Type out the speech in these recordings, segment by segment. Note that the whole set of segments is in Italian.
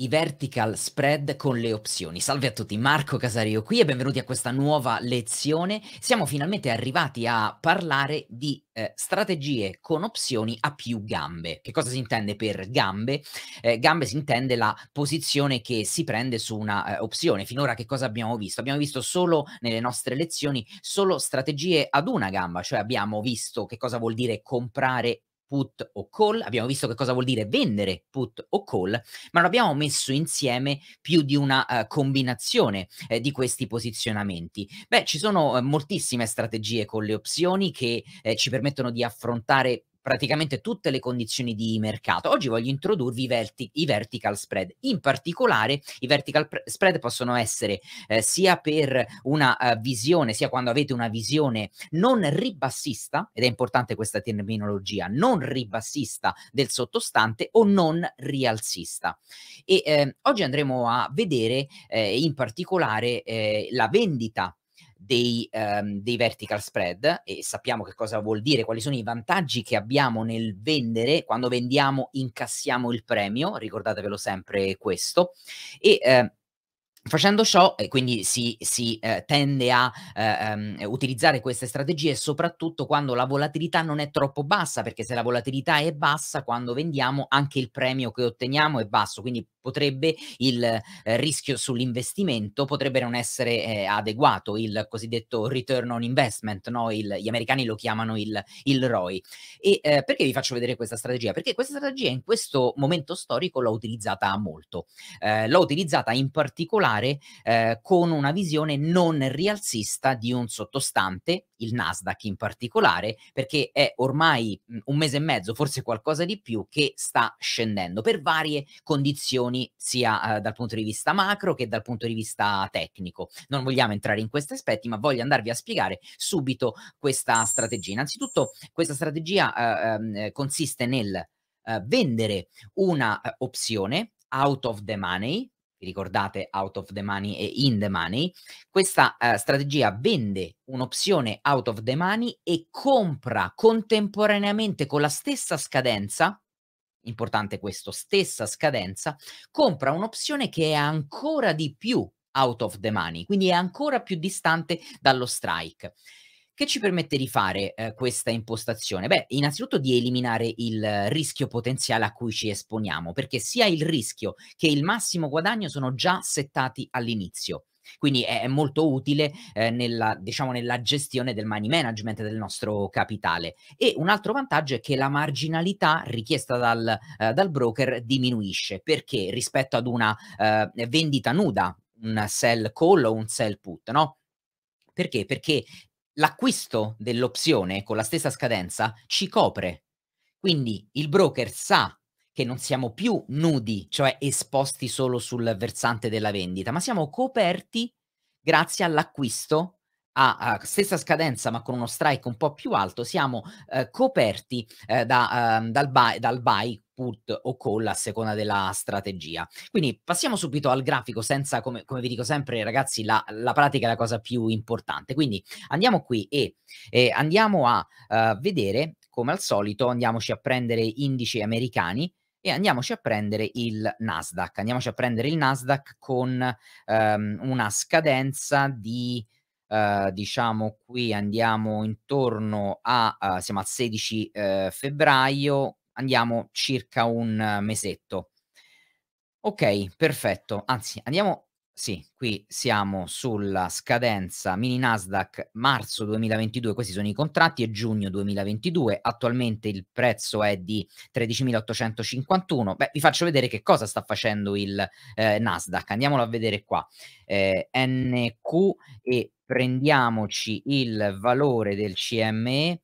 i vertical spread con le opzioni. Salve a tutti, Marco Casario qui e benvenuti a questa nuova lezione. Siamo finalmente arrivati a parlare di eh, strategie con opzioni a più gambe. Che cosa si intende per gambe? Eh, gambe si intende la posizione che si prende su una eh, opzione. Finora che cosa abbiamo visto? Abbiamo visto solo nelle nostre lezioni solo strategie ad una gamba, cioè abbiamo visto che cosa vuol dire comprare put o call, abbiamo visto che cosa vuol dire vendere put o call, ma non abbiamo messo insieme più di una uh, combinazione eh, di questi posizionamenti. Beh, ci sono eh, moltissime strategie con le opzioni che eh, ci permettono di affrontare praticamente tutte le condizioni di mercato. Oggi voglio introdurvi i, verti i vertical spread. In particolare, i vertical spread possono essere eh, sia per una uh, visione, sia quando avete una visione non ribassista, ed è importante questa terminologia, non ribassista del sottostante o non rialzista. E eh, oggi andremo a vedere eh, in particolare eh, la vendita dei, um, dei, vertical spread e sappiamo che cosa vuol dire, quali sono i vantaggi che abbiamo nel vendere, quando vendiamo incassiamo il premio, ricordatevelo sempre questo, e eh, Facendo ciò, e quindi si, si eh, tende a eh, um, utilizzare queste strategie soprattutto quando la volatilità non è troppo bassa, perché se la volatilità è bassa, quando vendiamo anche il premio che otteniamo è basso, quindi potrebbe, il eh, rischio sull'investimento potrebbe non essere eh, adeguato, il cosiddetto return on investment, no? il, gli americani lo chiamano il, il ROI. E eh, perché vi faccio vedere questa strategia? Perché questa strategia in questo momento storico l'ho utilizzata molto, eh, l'ho utilizzata in particolare eh, con una visione non rialzista di un sottostante, il Nasdaq in particolare, perché è ormai mm, un mese e mezzo, forse qualcosa di più, che sta scendendo per varie condizioni problemi sia eh, dal punto di vista macro che dal punto di vista tecnico. Non vogliamo entrare in questi aspetti, ma voglio andarvi a spiegare subito questa strategia. Innanzitutto questa strategia eh, ehm, consiste nel eh, vendere una eh, opzione out of the money, vi ricordate out of the money e in the money, questa eh, strategia vende un'opzione out of the money e compra contemporaneamente con la stessa scadenza importante questo, stessa scadenza, compra un'opzione che è ancora di più out of the money, quindi è ancora più distante dallo strike. Che ci permette di fare eh, questa impostazione? Beh, innanzitutto di eliminare il rischio potenziale a cui ci esponiamo, perché sia il rischio che il massimo guadagno sono già settati all'inizio. Quindi è, molto utile eh, nella, diciamo, nella gestione del money management del nostro capitale. E un altro vantaggio è che la marginalità richiesta dal, eh, dal broker diminuisce perché rispetto ad una eh, vendita nuda, un sell call o un sell put, no? Perché? Perché l'acquisto dell'opzione con la stessa scadenza ci copre. Quindi il broker sa che non siamo più nudi, cioè esposti solo sul versante della vendita, ma siamo coperti grazie all'acquisto a, a stessa scadenza ma con uno strike un po' più alto, siamo eh, coperti eh, da, eh, dal, buy, dal buy put o call a seconda della strategia. Quindi passiamo subito al grafico senza, come, come vi dico sempre ragazzi, la, la, pratica è la cosa più importante. Quindi andiamo qui e, e andiamo a uh, vedere, come al solito, andiamoci a prendere indici americani e andiamoci a prendere il Nasdaq. Andiamoci a prendere il Nasdaq con ehm, una scadenza di, eh, diciamo qui andiamo intorno a, eh, siamo al 16 eh, febbraio, andiamo circa un mesetto. Ok, perfetto. Anzi, andiamo sì, qui siamo sulla scadenza mini Nasdaq marzo 2022, questi sono i contratti, e giugno 2022. Attualmente il prezzo è di 13.851. Beh, vi faccio vedere che cosa sta facendo il eh, Nasdaq. Andiamolo a vedere qua. Eh, NQ e prendiamoci il valore del CME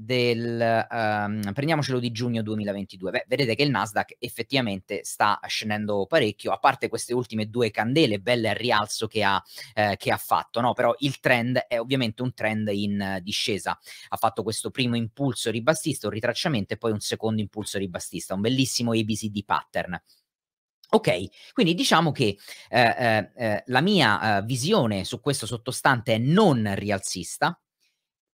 del um, prendiamocelo di giugno 2022. Beh, vedete che il Nasdaq effettivamente sta scendendo parecchio, a parte queste ultime due candele belle al rialzo che ha, eh, che ha fatto, no? Però il trend è ovviamente un trend in discesa. Ha fatto questo primo impulso ribassista, un ritracciamento e poi un secondo impulso ribassista, un bellissimo ABCD pattern. Ok, quindi diciamo che eh, eh, eh, la mia eh, visione su questo sottostante è non rialzista,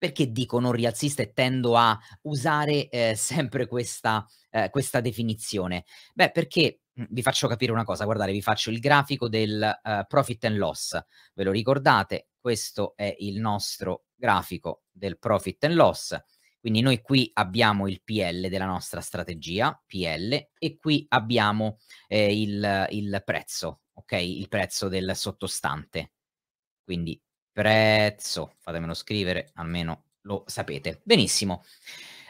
perché dico non rialzista e tendo a usare eh, sempre questa, eh, questa definizione? Beh, perché mhmm, vi faccio capire una cosa, guardate, vi faccio il grafico del uh, profit and loss, ve lo ricordate? Questo è il nostro grafico del profit and loss, quindi noi qui abbiamo il PL della nostra strategia, PL, e qui abbiamo eh, il, il prezzo, ok? Il prezzo del sottostante, quindi prezzo, fatemelo scrivere, almeno lo sapete. Benissimo.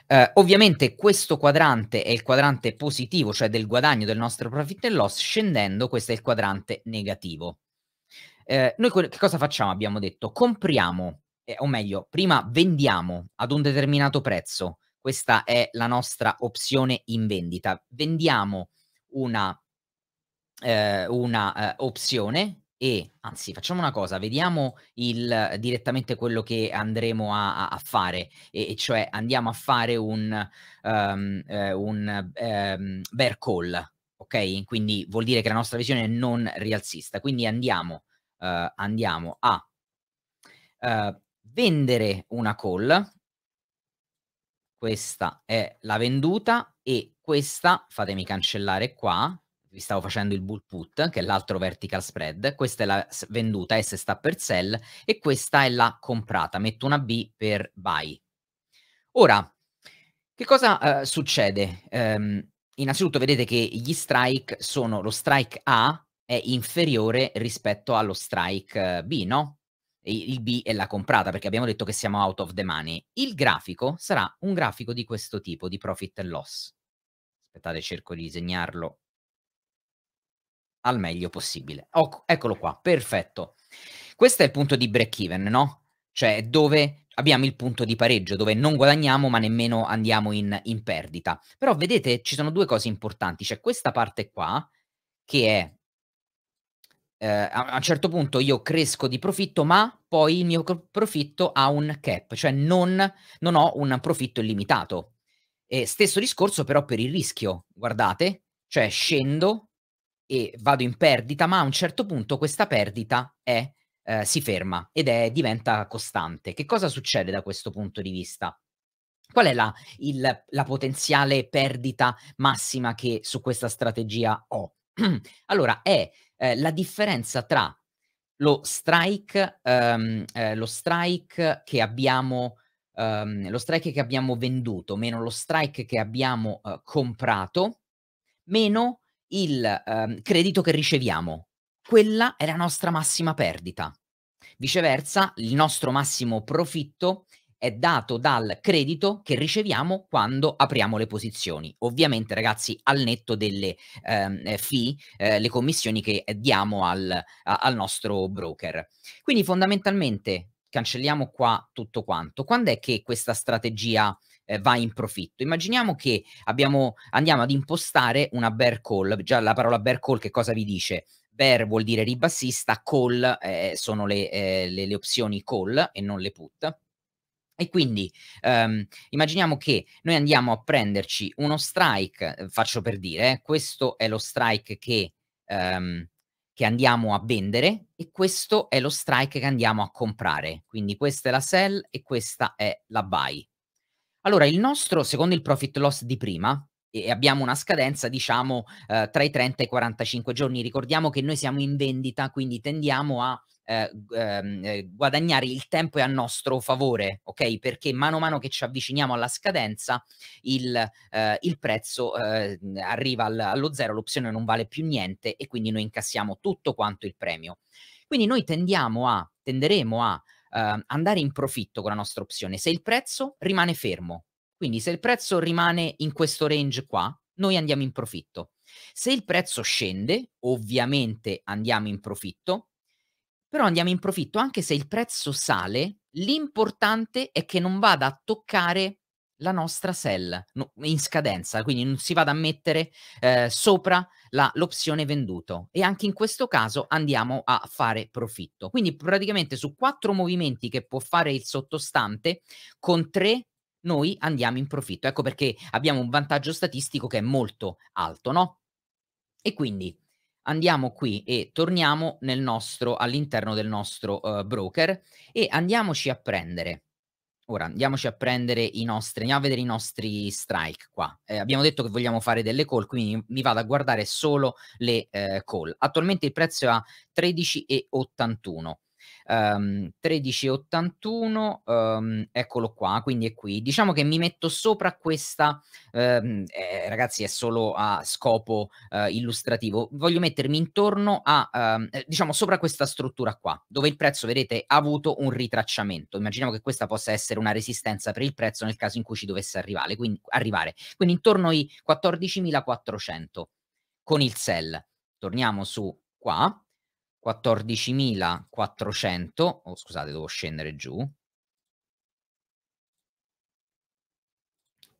Eh, ovviamente questo quadrante è il quadrante positivo, cioè del guadagno del nostro profit and loss, scendendo questo è il quadrante negativo. Eh, noi che cosa facciamo? Abbiamo detto compriamo, eh, o meglio, prima vendiamo ad un determinato prezzo, questa è la nostra opzione in vendita, vendiamo una, eh, una eh, opzione e anzi facciamo una cosa, vediamo il, direttamente quello che andremo a, a fare, e, e, cioè andiamo a fare un, um, eh, un um, bear call, ok? Quindi vuol dire che la nostra visione è non rialzista, quindi andiamo, uh, andiamo a uh, vendere una call, questa è la venduta e questa, fatemi cancellare qua, vi stavo facendo il bull put, che è l'altro vertical spread, questa è la venduta, S sta per sell, e questa è la comprata, metto una B per buy. Ora, che cosa eh, succede? Um, innanzitutto vedete che gli strike sono, lo strike A è inferiore rispetto allo strike eh, B, no? il B è la comprata perché abbiamo detto che siamo out of the money. Il grafico sarà un grafico di questo tipo, di profit and loss. Aspettate, cerco di disegnarlo al meglio possibile. Oh, eccolo qua, perfetto. Questo è il punto di break even, no? Cioè dove abbiamo il punto di pareggio, dove non guadagniamo ma nemmeno andiamo in, in perdita. Però vedete, ci sono due cose importanti. C'è questa parte qua, che è eh, a un certo punto io cresco di profitto, ma poi il mio profitto ha un cap, cioè non, non ho un profitto illimitato. E stesso discorso però per il rischio, guardate, cioè scendo e vado in perdita, ma a un certo punto questa perdita è, eh, si ferma ed è, diventa costante. Che cosa succede da questo punto di vista? Qual è la, il, la potenziale perdita massima che su questa strategia ho? allora, è eh, la differenza tra lo strike, um, eh, lo strike che abbiamo Um, lo strike che abbiamo venduto meno lo strike che abbiamo uh, comprato meno il ehm, credito che riceviamo. Quella è la nostra massima perdita. Viceversa, il nostro massimo profitto è dato dal credito che riceviamo quando apriamo le posizioni. Ovviamente, ragazzi, al netto delle ehm, eh, fee, eh, le commissioni che eh, diamo al, a, al nostro broker. Quindi, fondamentalmente, cancelliamo qua tutto quanto. Quando è che questa strategia eh, va in profitto. Immaginiamo che abbiamo, andiamo ad impostare una bear call, già la parola bear call che cosa vi dice? Bear vuol dire ribassista, call eh, sono le, eh, le, le opzioni call e non le put. E quindi um, immaginiamo che noi andiamo a prenderci uno strike, eh, faccio per dire, eh, questo è lo strike che, um, che, andiamo a vendere e questo è lo strike che andiamo a comprare. Quindi questa è la sell e questa è la buy. Allora, il nostro, secondo il profit loss di prima, e abbiamo una scadenza, diciamo, eh, tra i 30 e i 45 giorni. Ricordiamo che noi siamo in vendita, quindi tendiamo a eh, ehm, eh, guadagnare il tempo è a nostro favore, ok? Perché mano a mano che ci avviciniamo alla scadenza, il, eh, il prezzo eh, arriva al, allo zero, l'opzione non vale più niente e quindi noi incassiamo tutto quanto il premio. Quindi noi tendiamo a, tenderemo a eh, andare in profitto con la nostra opzione se il prezzo rimane fermo. Quindi se il prezzo rimane in questo range qua, noi andiamo in profitto. Se il prezzo scende, ovviamente andiamo in profitto, però andiamo in profitto anche se il prezzo sale, l'importante è che non vada a toccare la nostra sell in scadenza, quindi non si vada a mettere eh, sopra la, l'opzione venduto e anche in questo caso andiamo a fare profitto. Quindi praticamente su quattro movimenti che può fare il sottostante, con tre noi andiamo in profitto. Ecco perché abbiamo un vantaggio statistico che è molto alto, no? E quindi andiamo qui e torniamo nel nostro, all'interno del nostro uh, broker e andiamoci a prendere Ora andiamoci a prendere i nostri, andiamo a vedere i nostri strike qua. Eh, abbiamo detto che vogliamo fare delle call, quindi mi vado a guardare solo le eh, call. Attualmente il prezzo è a 13,81. Um, 1381, um, eccolo qua, quindi è qui. Diciamo che mi metto sopra questa, um, eh, ragazzi è solo a scopo uh, illustrativo, voglio mettermi intorno a, ehm, eh, diciamo, sopra questa struttura qua, dove il prezzo, vedete, ha avuto un ritracciamento. Immaginiamo che questa possa essere una resistenza per il prezzo nel caso in cui ci dovesse arrivare, quindi, arrivare. quindi intorno ai 14.400 con il sell. Torniamo su qua 14.400, oh, scusate, devo scendere giù.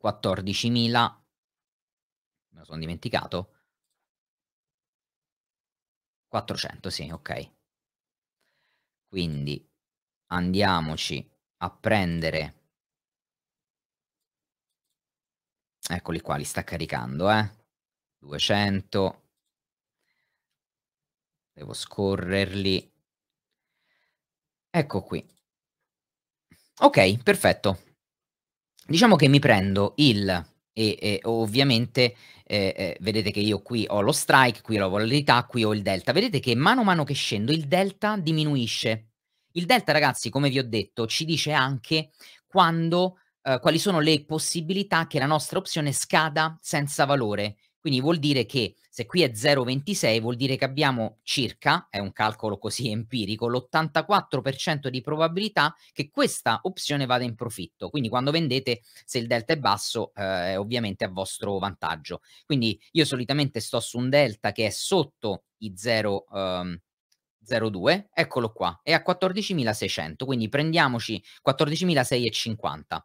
14.000, me lo sono dimenticato. 400, sì, ok. Quindi andiamoci a prendere... Eccoli qua, li sta caricando, eh. 200, Devo scorrerli. Ecco qui. Ok, perfetto. Diciamo che mi prendo il, e, e ovviamente eh, eh, vedete che io qui ho lo strike, qui ho la volatilità, qui ho il delta. Vedete che mano a mano che scendo il delta diminuisce. Il delta, ragazzi, come vi ho detto, ci dice anche quando, eh, quali sono le possibilità che la nostra opzione scada senza valore. Quindi vuol dire che se qui è 0,26 vuol dire che abbiamo circa, è un calcolo così empirico, l'84% di probabilità che questa opzione vada in profitto. Quindi quando vendete, se il delta è basso, eh, è ovviamente a vostro vantaggio. Quindi io solitamente sto su un delta che è sotto i 0, ehm, 0,2, eccolo qua, è a 14.600, quindi prendiamoci 14.650.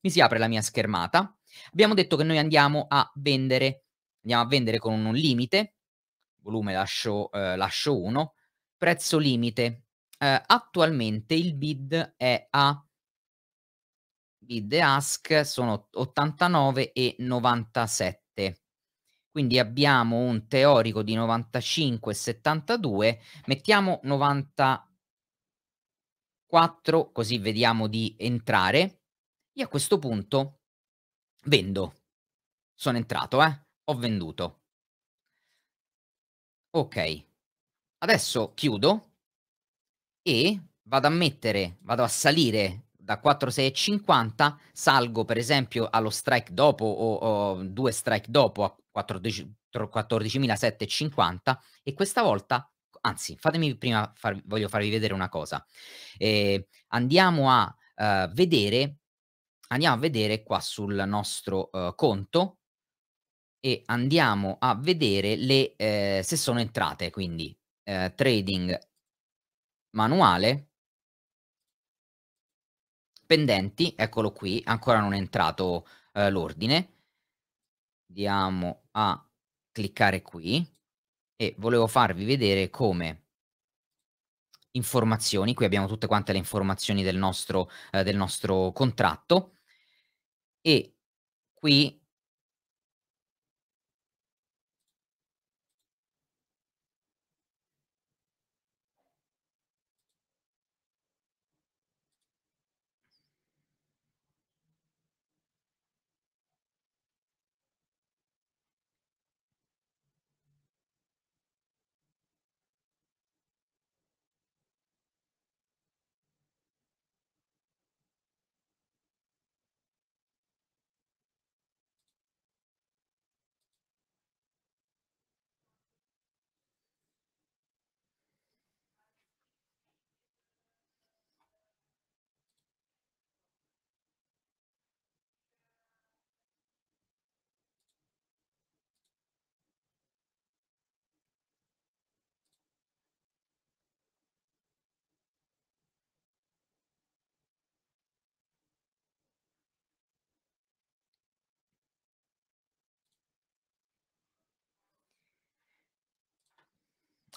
Mi si apre la mia schermata. Abbiamo detto che noi andiamo a vendere andiamo a vendere con un limite, volume lascio, eh, lascio 1, prezzo limite. Eh, attualmente il bid è a bid ask sono 89 e 97. Quindi abbiamo un teorico di 95 e 72, mettiamo 94 così vediamo di entrare. Io a questo punto vendo. Sono entrato, eh? ho venduto. Ok, adesso chiudo e vado a mettere, vado a salire da e 50, salgo per esempio allo strike dopo o, o due strike dopo a 14.750 e questa volta, anzi, fatemi prima, far, voglio farvi vedere una cosa. Eh, andiamo a uh, vedere, andiamo a vedere qua sul nostro uh, conto e andiamo a vedere le, eh, se sono entrate, quindi eh, trading manuale, pendenti, eccolo qui, ancora non è entrato eh, l'ordine, andiamo a cliccare qui e volevo farvi vedere come informazioni, qui abbiamo tutte quante le informazioni del nostro, eh, del nostro contratto e qui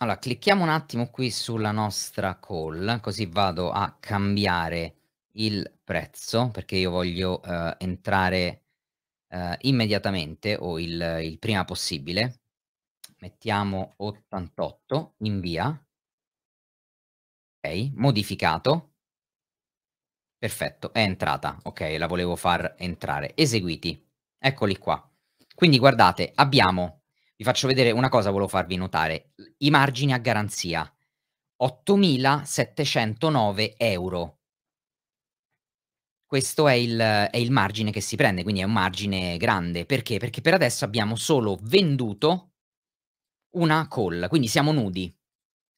Allora, clicchiamo un attimo qui sulla nostra call, così vado a cambiare il prezzo, perché io voglio eh, entrare eh, immediatamente o il, il prima possibile. Mettiamo 88, invia. Ok, modificato. Perfetto, è entrata. Ok, la volevo far entrare. Eseguiti. Eccoli qua. Quindi guardate, abbiamo vi faccio vedere una cosa, volevo farvi notare. I margini a garanzia. 8.709 euro. Questo è il, è il, margine che si prende, quindi è un margine grande. Perché? Perché per adesso abbiamo solo venduto una call, quindi siamo nudi.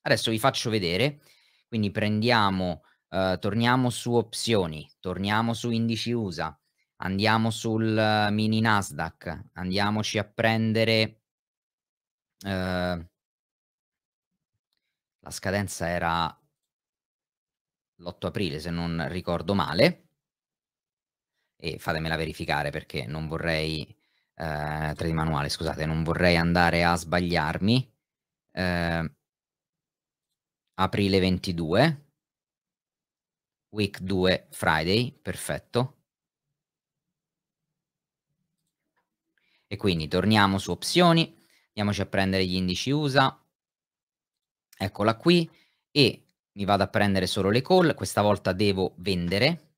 Adesso vi faccio vedere. Quindi prendiamo, eh, torniamo su opzioni, torniamo su indici USA, andiamo sul eh, mini Nasdaq, andiamoci a prendere Ehm, la scadenza era l'8 aprile, se non ricordo male, e fatemela verificare perché non vorrei, eh, tra di manuale, scusate, non vorrei andare a sbagliarmi. Eh, aprile 22, week 2 Friday, perfetto. E quindi torniamo su opzioni, Andiamoci a prendere gli indici USA. Eccola qui. E mi vado a prendere solo le call. Questa volta devo vendere.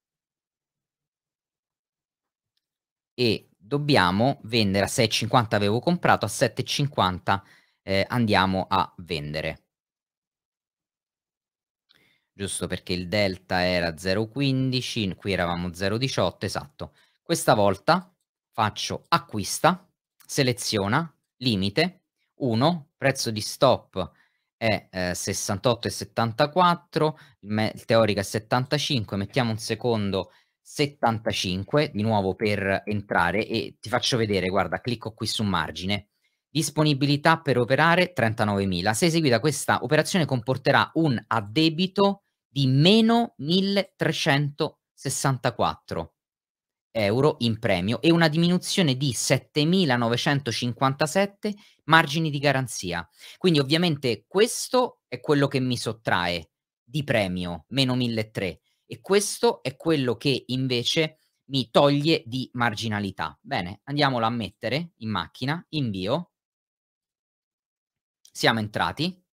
E dobbiamo vendere a 6,50 avevo comprato, a 7,50 eh, andiamo a vendere. Giusto perché il delta era 0,15, qui eravamo 0,18, esatto. Questa volta faccio acquista, seleziona, limite 1, prezzo di stop è eh, 68,74, il teorico è 75, mettiamo un secondo 75 di nuovo per entrare e ti faccio vedere, guarda, clicco qui su margine. Disponibilità per operare 39.000. Se eseguita questa operazione comporterà un addebito di meno 1364 euro in premio e una diminuzione di 7.957 margini di garanzia. Quindi ovviamente questo è quello che mi sottrae di premio, meno 1.300, e questo è quello che invece mi toglie di marginalità. Bene, andiamolo a mettere in macchina, invio, siamo entrati,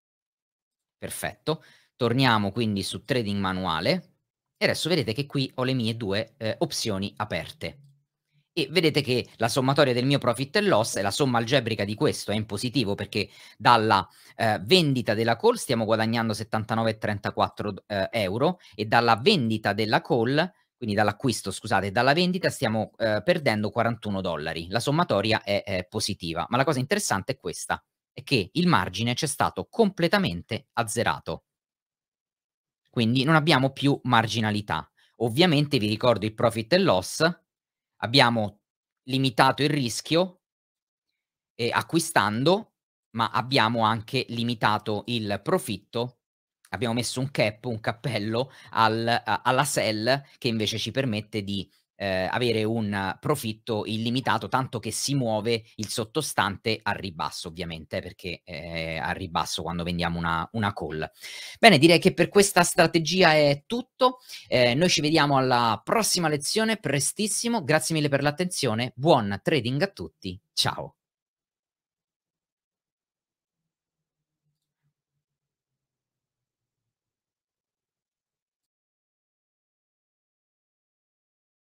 perfetto, torniamo quindi su trading manuale, e adesso vedete che qui ho le mie due eh, opzioni aperte. E vedete che la sommatoria del mio profit e loss è la somma algebrica di questo è in positivo perché dalla eh, vendita della call stiamo guadagnando 79,34 eh, euro e dalla vendita della call, quindi dall'acquisto scusate, dalla vendita stiamo eh, perdendo 41 dollari. La sommatoria è, è positiva, ma la cosa interessante è questa, è che il margine c'è stato completamente azzerato. Quindi non abbiamo più marginalità. Ovviamente vi ricordo il profit e loss, abbiamo limitato il rischio eh, acquistando, ma abbiamo anche limitato il profitto abbiamo messo un cap, un cappello al, alla sell che invece ci permette di eh, avere un profitto illimitato, tanto che si muove il sottostante al ribasso, ovviamente, perché è eh, al ribasso quando vendiamo una, una, call. Bene, direi che per questa strategia è tutto. Eh, noi ci vediamo alla prossima lezione, prestissimo. Grazie mille per l'attenzione. Buon trading a tutti. Ciao.